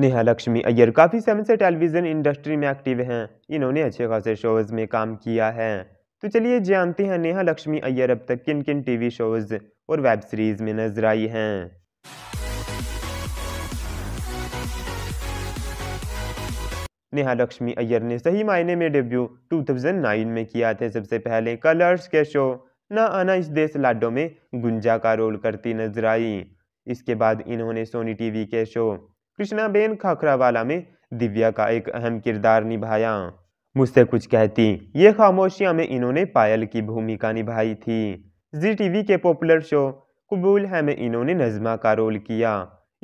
नेहा लक्ष्मी अय्यर काफ़ी समय से टेलीविज़न इंडस्ट्री में एक्टिव हैं इन्होंने अच्छे खासे शोज़ में काम किया है तो चलिए जानते हैं नेहा लक्ष्मी अय्यर अब तक किन किन टीवी शोज़ और वेब सीरीज़ में नजर आई हैं नेहा लक्ष्मी अय्यर ने सही मायने में डेब्यू 2009 में किया था सबसे पहले कलर्स के शो ना आना इस देश लाडो में गुंजा का रोल करती नजर आई इसके बाद इन्होंने सोनी टीवी के शो कृष्णाबेन खाखरावाला में दिव्या का एक अहम किरदार निभाया मुझसे कुछ कहती ये खामोशियां में इन्होंने पायल की भूमिका निभाई थी जी टीवी के पॉपुलर शो कबूल है में इन्होंने नजमा का रोल किया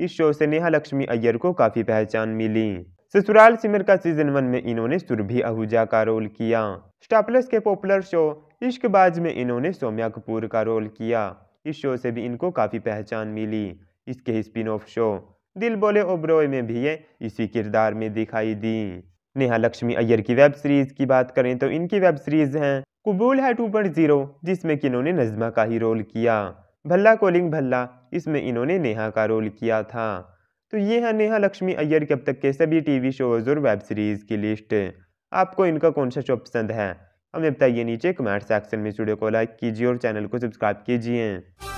इस शो से नेहा लक्ष्मी अय्यर को काफ़ी पहचान मिली ससुराल सिमर का सीजन वन में इन्होंने सुरभि आहूजा का रोल किया स्टापलस के पॉपुलर शो इश्कबाज में इन्होंने सोम्या कपूर का रोल किया इस शो से भी इनको काफ़ी पहचान मिली इसके स्पिन ऑफ शो दिल बोले ओब्रोय में भी ये इसी किरदार में दिखाई दी नेहा लक्ष्मी अय्यर की वेब सीरीज की बात करें तो इनकी वेब सीरीज है कबूल है टू पॉइंट जीरो जिसमें कि इन्होंने नजमा का ही रोल किया भल्ला कोलिंग भल्ला इसमें इन्होंने नेहा का रोल किया था तो ये है नेहा लक्ष्मी अय्यर के अब तक के सभी टीवी शोज और वेब सीरीज की लिस्ट आपको इनका कौन सा शो पसंद है हमें बताइए नीचे कमेंट सेक्शन में स्टूडियो को लाइक कीजिए और चैनल को सब्सक्राइब कीजिए